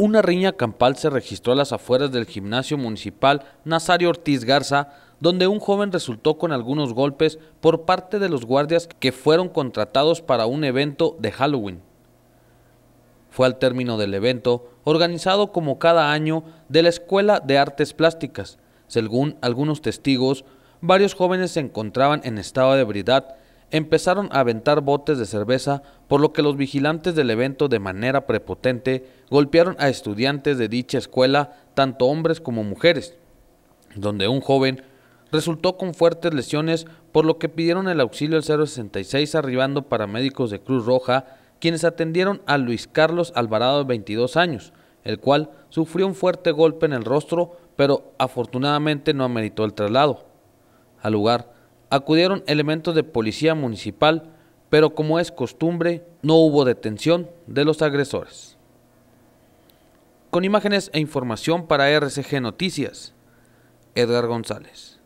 Una riña campal se registró a las afueras del gimnasio municipal Nazario Ortiz Garza, donde un joven resultó con algunos golpes por parte de los guardias que fueron contratados para un evento de Halloween. Fue al término del evento, organizado como cada año, de la Escuela de Artes Plásticas. Según algunos testigos, varios jóvenes se encontraban en estado de ebriedad empezaron a aventar botes de cerveza, por lo que los vigilantes del evento de manera prepotente golpearon a estudiantes de dicha escuela, tanto hombres como mujeres, donde un joven resultó con fuertes lesiones, por lo que pidieron el auxilio al 066 arribando para médicos de Cruz Roja, quienes atendieron a Luis Carlos Alvarado de 22 años, el cual sufrió un fuerte golpe en el rostro, pero afortunadamente no ameritó el traslado. Al lugar, acudieron elementos de policía municipal, pero como es costumbre, no hubo detención de los agresores. Con imágenes e información para RCG Noticias, Edgar González.